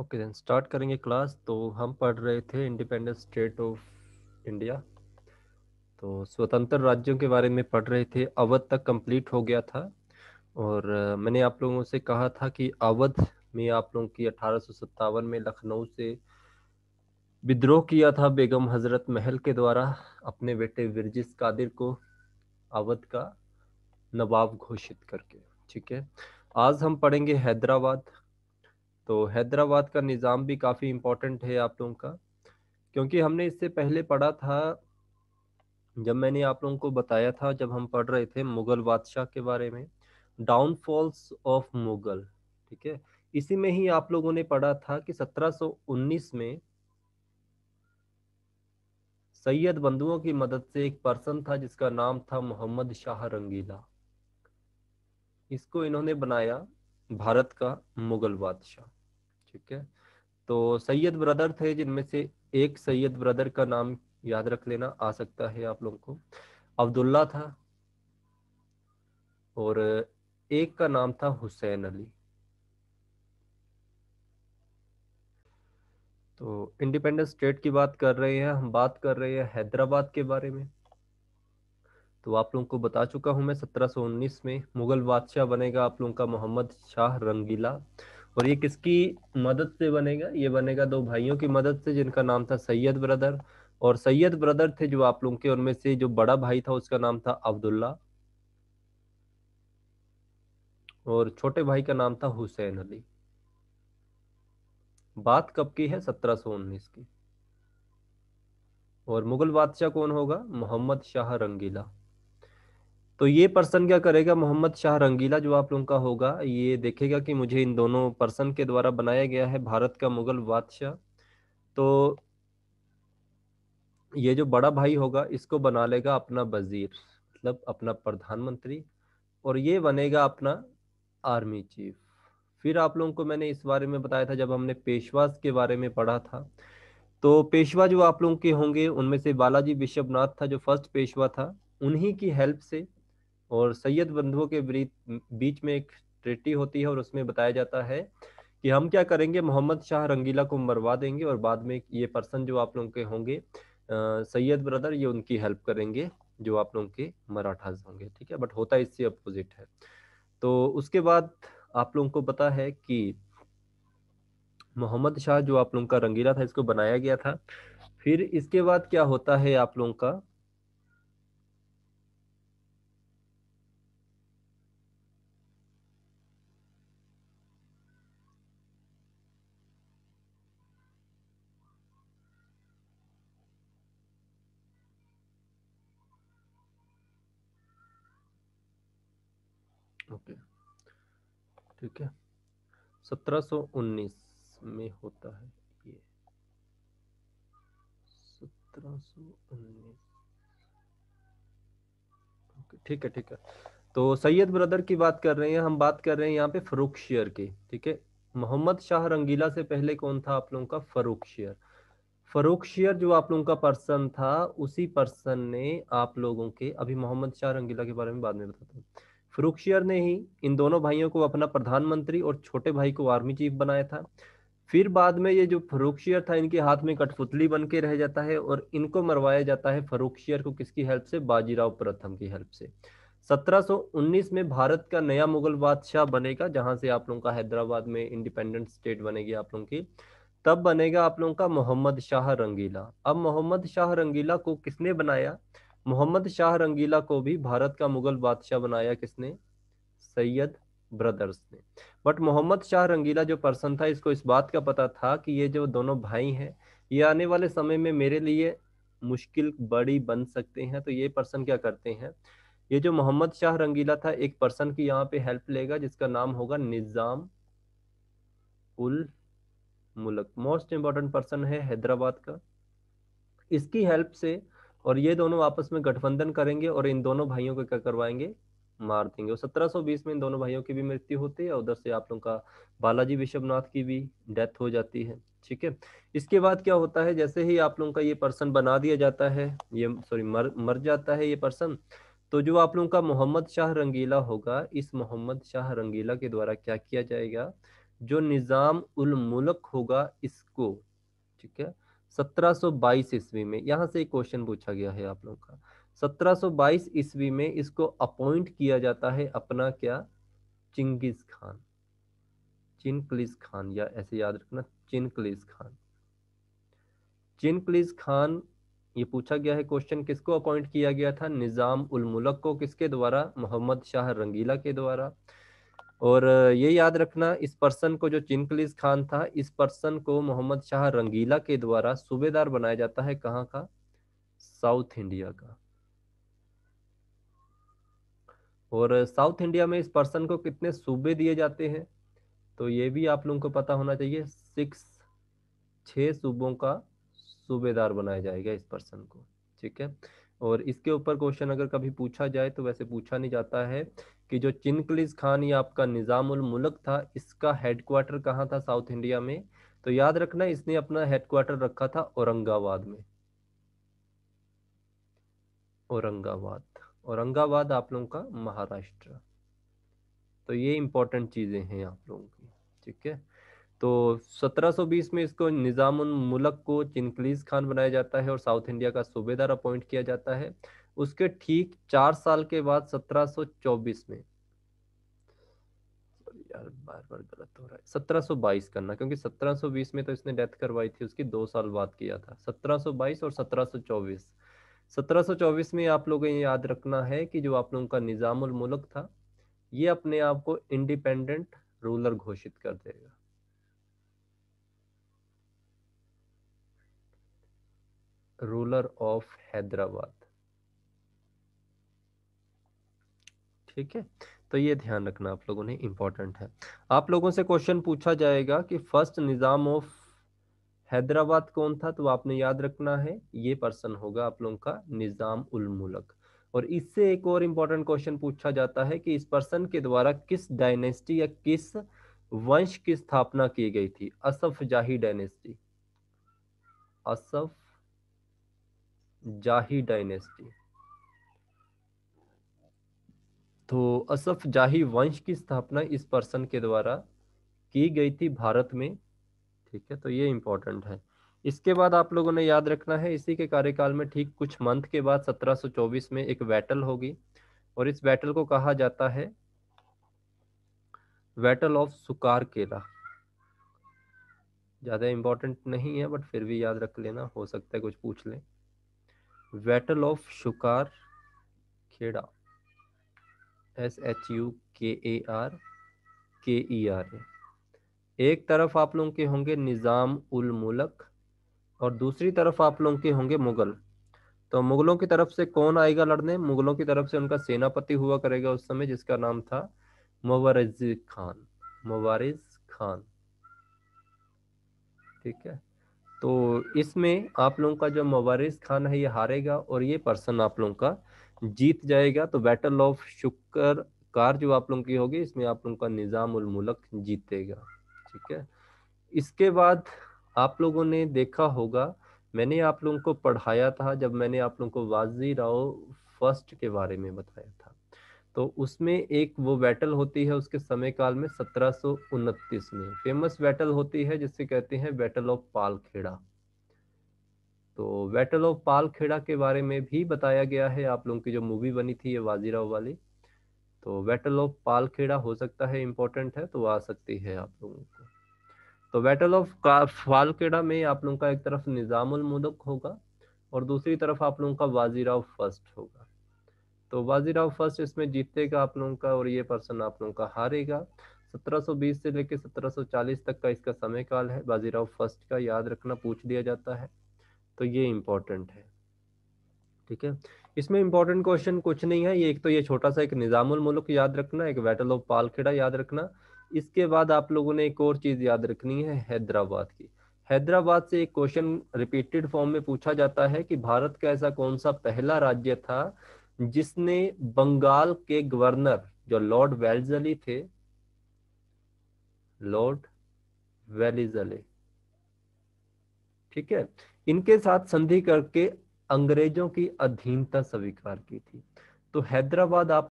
okay then start करेंगे class तो हम पढ़ रहे थे इंडिपेंडेंट स्टेट ऑफ इंडिया तो स्वतंत्र राज्यों के बारे में पढ़ रहे थे अवध तक कंप्लीट हो गया था और मैंने आप लोगों से कहा था कि अवध में आप लोगों की अठारह में लखनऊ से विद्रोह किया था बेगम हजरत महल के द्वारा अपने बेटे विरजिस कादिर को अवध का नवाब घोषित करके ठीक है आज हम पढ़ेंगे हैदराबाद तो हैदराबाद का निज़ाम भी काफ़ी इम्पोर्टेंट है आप लोगों का क्योंकि हमने इससे पहले पढ़ा था जब मैंने आप लोगों को बताया था जब हम पढ़ रहे थे मुग़ल बादशाह के बारे में डाउनफॉल्स ऑफ मुग़ल ठीक है इसी में ही आप लोगों ने पढ़ा था कि 1719 में सैयद बंधुओं की मदद से एक पर्सन था जिसका नाम था मोहम्मद शाह रंगीला इसको इन्होंने बनाया भारत का मुगल बादशाह ठीक है तो सैयद ब्रदर थे जिनमें से एक सैयद ब्रदर का नाम याद रख लेना आ सकता है आप लोगों को अब्दुल्ला था और एक का नाम था हुसैन अली तो इंडिपेंडेंस स्टेट की बात कर रहे हैं हम बात कर रहे हैं हैदराबाद के बारे में तो आप लोगों को बता चुका हूं मैं 1719 में मुगल बादशाह बनेगा आप लोगों का मोहम्मद शाह रंगीला और ये किसकी मदद से बनेगा ये बनेगा दो भाइयों की मदद से जिनका नाम था सैयद ब्रदर और सैयद ब्रदर थे जो आप लोगों के उनमें से जो बड़ा भाई था उसका नाम था अब्दुल्ला और छोटे भाई का नाम था हुसैन अली बात कब की है 1719 की और मुगल बादशाह कौन होगा मोहम्मद शाह रंगीला तो ये पर्सन क्या करेगा मोहम्मद शाह रंगीला जो आप लोगों का होगा ये देखेगा कि मुझे इन दोनों पर्सन के द्वारा बनाया गया है भारत का मुगल बादशाह तो ये जो बड़ा भाई होगा इसको बना लेगा अपना वजीर मतलब अपना प्रधानमंत्री और ये बनेगा अपना आर्मी चीफ फिर आप लोगों को मैंने इस बारे में बताया था जब हमने पेशवास के बारे में पढ़ा था तो पेशवा जो आप लोगों के होंगे उनमें से बालाजी विश्वनाथ था जो फर्स्ट पेशवा था उन्हीं की हेल्प से और सैयद बंधुओं के बीच में एक ट्रेटी होती है और उसमें बताया जाता है कि हम क्या करेंगे मोहम्मद शाह रंगीला को मरवा देंगे और बाद में ये पर्सन जो आप लोगों के होंगे सैयद ब्रदर ये उनकी हेल्प करेंगे जो आप लोगों के मराठाज होंगे ठीक है बट होता इससे अपोजिट है तो उसके बाद आप लोगों को पता है कि मोहम्मद शाह जो आप लोगों का रंगीला था इसको बनाया गया था फिर इसके बाद क्या होता है आप लोगों का ओके ठीक है 1719 में होता है ये 1719 ओके ठीक है ठीक है तो सैयद ब्रदर की बात कर रहे हैं हम बात कर रहे हैं यहाँ पे फरूख शेयर की ठीक है मोहम्मद शाह रंगीला से पहले कौन था आप लोगों का फरूख शेयर फरूख शेयर जो आप लोगों का पर्सन था उसी पर्सन ने आप लोगों के अभी मोहम्मद शाह रंगीला के बारे में बाद में बताता हूँ फ्रुक्शियर ने ही इन दोनों भाइयों को अपना प्रधानमंत्री और छोटे भाई को आर्मी चीफ बनाया था फिर बाद में ये जो फरूखशियर था इनके हाथ में कठपुतली बन के रह जाता है और इनको मरवाया जाता है फरूखशियर को किसकी हेल्प से बाजीराव प्रथम की हेल्प से 1719 में भारत का नया मुगल बादशाह बनेगा जहां से आप लोगों का हैदराबाद में इंडिपेंडेंट स्टेट बनेगी आप लोगों की तब बनेगा आप लोगों का मोहम्मद शाह रंगीला अब मोहम्मद शाह रंगीला को किसने बनाया मोहम्मद शाह रंगीला को भी भारत का मुगल बादशाह बनाया किसने सैयद ब्रदर्स ने बट मोहम्मद शाह रंगीला जो पर्सन था इसको इस बात का पता था कि ये जो दोनों भाई हैं ये आने वाले समय में मेरे लिए मुश्किल बड़ी बन सकते हैं तो ये पर्सन क्या करते हैं ये जो मोहम्मद शाह रंगीला था एक पर्सन की यहाँ पे हेल्प लेगा जिसका नाम होगा निज़ाम उल मुलक मोस्ट इम्पॉर्टेंट पर्सन है हैदराबाद का इसकी हेल्प से और ये दोनों आपस में गठबंधन करेंगे और इन दोनों भाइयों को क्या करवाएंगे मार देंगे और 1720 में इन दोनों भाइयों की भी मृत्यु होती है उधर से आप लोगों का बालाजी विश्वनाथ की भी डेथ हो जाती है ठीक है इसके बाद क्या होता है जैसे ही आप लोगों का ये पर्सन बना दिया जाता है ये सॉरी मर मर जाता है ये पर्सन तो जो आप लोगों का मोहम्मद शाह रंगीला होगा इस मोहम्मद शाह रंगीला के द्वारा क्या किया जाएगा जो निज़ाम उल मुल्क होगा इसको ठीक है 1722 ईस्वी में यहाँ से एक क्वेश्चन पूछा गया है आप लोगों का 1722 ईस्वी में इसको अपॉइंट किया जाता है अपना क्या चिंगिस खान चिनकलिस खान या ऐसे याद रखना चिनकलिस खान चिनकलिस खान ये पूछा गया है क्वेश्चन किसको अपॉइंट किया गया था निज़ाम उल मुलक को किसके द्वारा मोहम्मद शाह रंगीला के द्वारा और ये याद रखना इस पर्सन को जो चिनकलीज खान था इस पर्सन को मोहम्मद शाह रंगीला के द्वारा सूबेदार बनाया जाता है कहाँ का साउथ इंडिया का और साउथ इंडिया में इस पर्सन को कितने सूबे दिए जाते हैं तो ये भी आप लोगों को पता होना चाहिए सिक्स छह सूबों का सूबेदार बनाया जाएगा इस पर्सन को ठीक है और इसके ऊपर क्वेश्चन अगर कभी पूछा जाए तो वैसे पूछा नहीं जाता है कि जो चिनकलीस खान या आपका निज़ामुल मुल्क था इसका हेडक्वार्टर कहाँ था साउथ इंडिया में तो याद रखना इसने अपना हेडक्वार्टर रखा था औरंगाबाद में औरंगाबाद औरंगाबाद आप लोगों का महाराष्ट्र तो ये इंपॉर्टेंट चीज़ें हैं आप लोगों की ठीक है तो 1720 में इसको निज़ामुल मुलक को चिंकलीज खान बनाया जाता है और साउथ इंडिया का सूबेदार अपॉइंट किया जाता है उसके ठीक चार साल के बाद 1724 में यार बार बार गलत हो रहा है 1722 करना क्योंकि 1720 में तो इसने डेथ करवाई थी उसकी दो साल बाद किया था 1722 और 1724 1724 में आप लोगों को याद रखना है कि जो आप लोगों का निज़ामुल मुलक था ये अपने आप को इंडिपेंडेंट रूलर घोषित कर देगा रूलर ऑफ हैदराबाद ठीक है तो ये ध्यान रखना आप लोगों ने इम्पोर्टेंट है आप लोगों से क्वेश्चन पूछा जाएगा कि फर्स्ट निज़ाम ऑफ हैदराबाद कौन था तो आपने याद रखना है ये पर्सन होगा आप लोगों का निज़ाम उल मुलक और इससे एक और इम्पोर्टेंट क्वेश्चन पूछा जाता है कि इस पर्सन के द्वारा किस डायनेस्टी या किस वंश की स्थापना की गई थी असफ जाही डायनेस्टी असफ जाही डायनेस्टी तो असफ जाही वंश की स्थापना इस पर्सन के द्वारा की गई थी भारत में ठीक है तो ये इंपॉर्टेंट है इसके बाद आप लोगों ने याद रखना है इसी के कार्यकाल में ठीक कुछ मंथ के बाद 1724 में एक बैटल होगी और इस बैटल को कहा जाता है बैटल ऑफ सुकार केला ज़्यादा इंपॉर्टेंट नहीं है बट फिर भी याद रख लेना हो सकता है कुछ पूछ लें battle of Shukar Kheda S H U K A are के ई आर ए एक तरफ आप लोगों के होंगे निज़ाम उल मुलक और दूसरी तरफ आप लोगों के होंगे मुगल तो मुगलों की तरफ से कौन आएगा लड़ने मुगलों की तरफ से उनका सेनापति हुआ करेगा उस समय जिसका नाम था मुबारज खान मुबारज खान ठीक है तो इसमें आप लोगों का जो मवारिस खान है ये हारेगा और ये पर्सन आप लोगों का जीत जाएगा तो बैटल ऑफ शुक्र कार जो आप लोगों की होगी इसमें आप लोगों का निज़ाम मुलक जीतेगा ठीक है इसके बाद आप लोगों ने देखा होगा मैंने आप लोगों को पढ़ाया था जब मैंने आप लोगों को वाजी राव फर्स्ट के बारे में बताया था तो उसमें एक वो बैटल होती है उसके समय काल में सत्रह में फेमस बैटल होती है जिसे कहते हैं बैटल ऑफ पालखेड़ा तो बैटल ऑफ पालखेड़ा के बारे में भी बताया गया है आप लोगों की जो मूवी बनी थी ये वाजीराव वाली तो बैटल ऑफ पालखेड़ा हो सकता है इम्पोर्टेंट है तो आ सकती है आप लोगों को तो बैटल ऑफ पालखेड़ा में आप लोगों का एक तरफ निज़ामुल मुल्क होगा और दूसरी तरफ आप लोगों का वाजीराव फर्स्ट होगा तो वाजी राव फर्स्ट इसमें जीतेगा आप लोगों का और ये पर्सन आप लोगों का हारेगा 1720 से लेकर 1740 तक का इसका समय काल है राव फर्स्ट का याद रखना पूछ लिया जाता है तो ये इम्पोर्टेंट है ठीक है इसमें इम्पोर्टेंट क्वेश्चन कुछ नहीं है ये एक तो ये छोटा सा एक निज़ामुल मुल्क याद रखना एक बैटल ऑफ पालखेड़ा याद रखना इसके बाद आप लोगों ने एक और चीज़ याद रखनी है हैदराबाद की हैदराबाद से एक क्वेश्चन रिपीटेड फॉर्म में पूछा जाता है कि भारत का ऐसा कौन सा पहला राज्य था जिसने बंगाल के गवर्नर जो लॉर्ड वेल्जली थे लॉर्ड वेलिजले ठीक है इनके साथ संधि करके अंग्रेजों की अधीनता स्वीकार की थी तो हैदराबाद आप